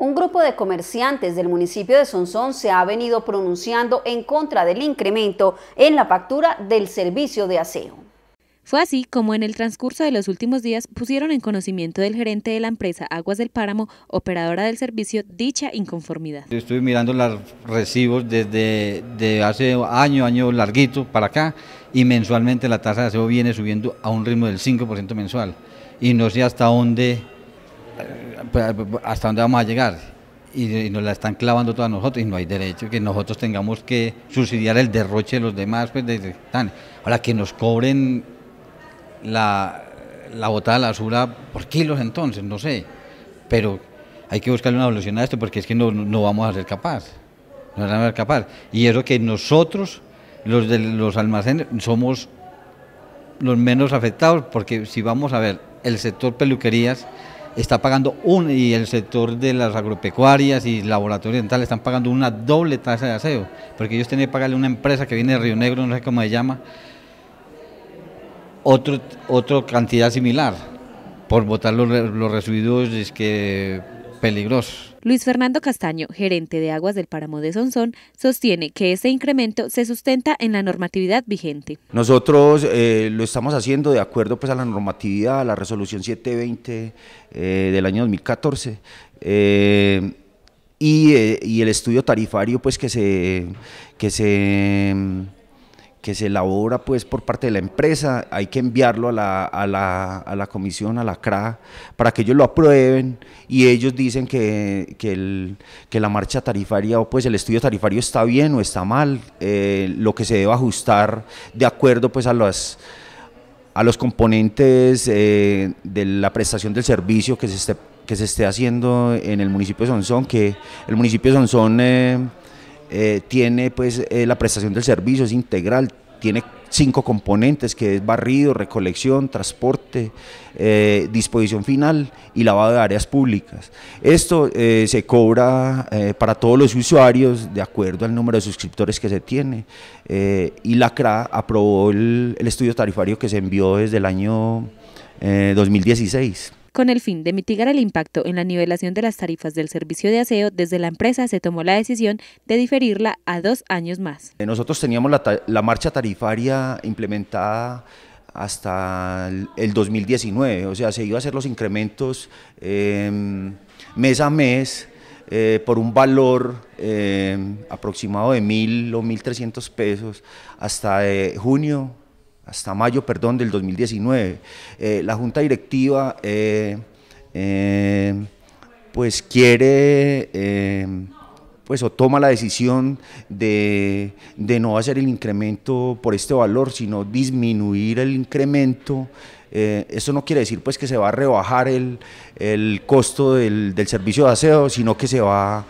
Un grupo de comerciantes del municipio de Sonsón se ha venido pronunciando en contra del incremento en la factura del servicio de aseo. Fue así como en el transcurso de los últimos días pusieron en conocimiento del gerente de la empresa Aguas del Páramo, operadora del servicio, dicha inconformidad. estuve mirando los recibos desde hace año, año larguito para acá y mensualmente la tasa de aseo viene subiendo a un ritmo del 5% mensual y no sé hasta dónde pues, pues, pues, hasta dónde vamos a llegar y, nos la están clavando todas nosotros y no hay derecho que nosotros tengamos que subsidiar el derroche de los demás pues de, ahora que nos cobren la, la botada de la basura por kilos entonces no sé pero hay que buscarle una solución a esto porque es que no, no vamos a ser capaz no vamos a ser capaz y eso que nosotros los de los almacenes somos los menos afectados porque si vamos a ver el sector peluquerías está pagando un, y el sector de las agropecuarias y laboratorios tal, están pagando una doble tasa de aseo, porque ellos tienen que pagarle a una empresa que viene de Río Negro, no sé cómo se llama, otro, otra cantidad similar por botar los, los residuos es que peligroso. Luis Fernando Castaño, gerente de aguas del páramo de Sonsón, sostiene que ese incremento se sustenta en la normatividad vigente. Nosotros eh, lo estamos haciendo de acuerdo pues, a la normatividad, a la resolución 720 eh, del año 2014. Eh, y, y, el estudio tarifario pues que se, que se que se elabora pues por parte de la empresa, hay que enviarlo a la, a a la comisión, a la CRA, para que ellos lo aprueben y ellos dicen que, el, la marcha tarifaria o pues el estudio tarifario está bien o está mal, eh, lo que se debe ajustar de acuerdo pues a las a los componentes eh, de la prestación del servicio que se esté que se esté haciendo en el municipio de Sonzón, que el municipio de Sonzón... Eh, eh, tiene pues eh, la prestación del servicio, es integral, tiene cinco componentes que es barrido, recolección, transporte, eh, disposición final y lavado de áreas públicas. Esto se cobra para todos los usuarios de acuerdo al número de suscriptores que se tiene y la CRA aprobó el, estudio tarifario que se envió desde el año 2016. Con el fin de mitigar el impacto en la nivelación de las tarifas del servicio de aseo, desde la empresa se tomó la decisión de diferirla a dos años más. Eh, nosotros teníamos la, marcha tarifaria implementada hasta el 2019, o sea, se iba a hacer los incrementos em, mes a mes eh, por un valor em, aproximado de mil o 1.300 pesos hasta eh, junio hasta mayo, perdón, del 2019. Eh, la Junta Directiva eh, eh, pues quiere, pues o toma la decisión de, no hacer el incremento por este valor, sino disminuir el incremento. eso no quiere decir pues que se va a rebajar el, costo del, servicio de aseo, sino que se va,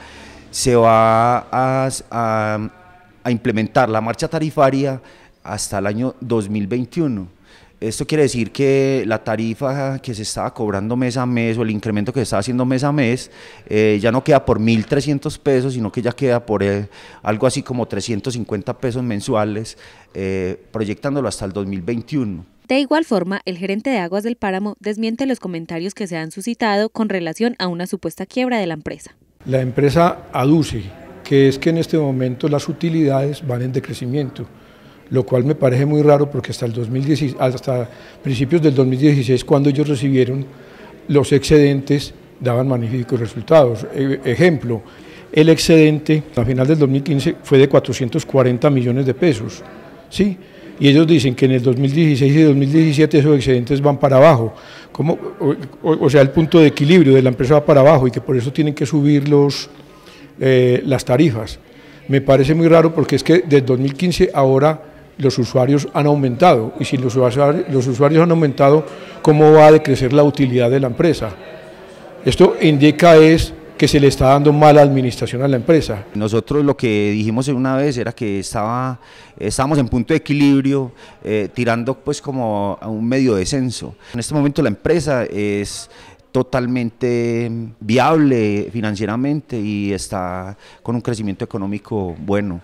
a implementar la marcha tarifaria hasta el año 2021. Esto quiere decir que la tarifa que se estaba cobrando mes a mes o el incremento que se estaba haciendo mes a mes eh, ya no queda por 1.300 pesos, sino que ya queda por eh, algo así como 350 pesos mensuales, eh, proyectándolo hasta el 2021. De igual forma, el gerente de Aguas del Páramo desmiente los comentarios que se han suscitado con relación a una supuesta quiebra de la empresa. La empresa aduce que es que en este momento las utilidades van en decrecimiento lo cual me parece muy raro porque hasta, el 2016, hasta principios del 2016, cuando ellos recibieron los excedentes, daban magníficos resultados. E, ejemplo, el excedente a final del 2015 fue de 440 millones de pesos, ¿sí? Y ellos dicen que en el 2016 y 2017 esos excedentes van para abajo. ¿Cómo? O, sea, el punto de equilibrio de la empresa va para abajo y que por eso tienen que subir eh, las tarifas. Me parece muy raro porque es que desde 2015 ahora los usuarios han aumentado y si los usuarios, los usuarios han aumentado, ¿cómo va a decrecer la utilidad de la empresa? Esto indica es que se le está dando mala administración a la empresa. Nosotros lo que dijimos una vez era que estaba, estábamos en punto de equilibrio, eh, tirando pues como a un medio descenso. En este momento la empresa es totalmente viable financieramente y está con un crecimiento económico bueno.